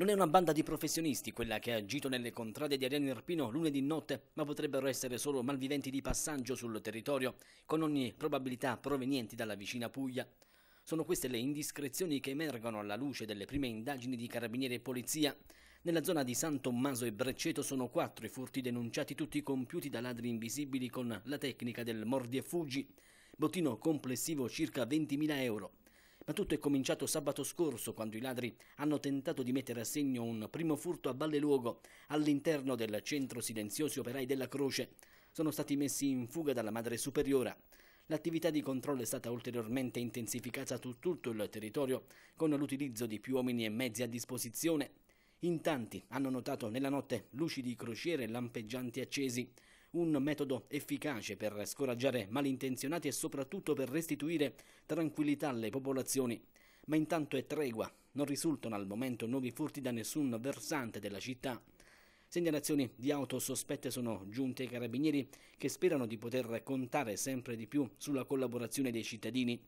Non è una banda di professionisti quella che ha agito nelle contrade di Ariane Irpino lunedì notte, ma potrebbero essere solo malviventi di passaggio sul territorio, con ogni probabilità provenienti dalla vicina Puglia. Sono queste le indiscrezioni che emergono alla luce delle prime indagini di carabinieri e polizia. Nella zona di San Tommaso e Brecceto sono quattro i furti denunciati tutti compiuti da ladri invisibili con la tecnica del mordi e fuggi. Bottino complessivo circa 20.000 euro. Ma tutto è cominciato sabato scorso quando i ladri hanno tentato di mettere a segno un primo furto a Valleluogo all'interno del centro silenzioso operai della Croce. Sono stati messi in fuga dalla madre superiora. L'attività di controllo è stata ulteriormente intensificata su tutto il territorio con l'utilizzo di più uomini e mezzi a disposizione. In tanti hanno notato nella notte luci di crociere lampeggianti accesi un metodo efficace per scoraggiare malintenzionati e soprattutto per restituire tranquillità alle popolazioni. Ma intanto è tregua, non risultano al momento nuovi furti da nessun versante della città. Segnalazioni di auto sospette sono giunte ai carabinieri che sperano di poter contare sempre di più sulla collaborazione dei cittadini.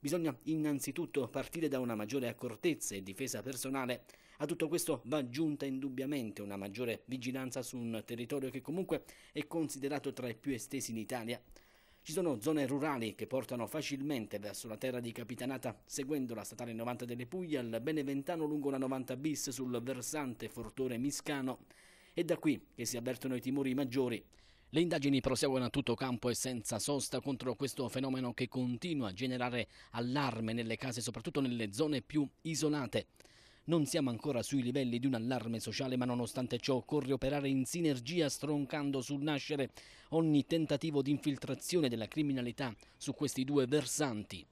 Bisogna innanzitutto partire da una maggiore accortezza e difesa personale. A tutto questo va aggiunta indubbiamente una maggiore vigilanza su un territorio che comunque è considerato tra i più estesi in Italia. Ci sono zone rurali che portano facilmente verso la terra di Capitanata, seguendo la statale 90 delle Puglie al Beneventano lungo la 90 bis sul versante Fortore Miscano. È da qui che si avvertono i timori maggiori. Le indagini proseguono a tutto campo e senza sosta contro questo fenomeno che continua a generare allarme nelle case, soprattutto nelle zone più isolate. Non siamo ancora sui livelli di un allarme sociale, ma nonostante ciò occorre operare in sinergia stroncando sul nascere ogni tentativo di infiltrazione della criminalità su questi due versanti.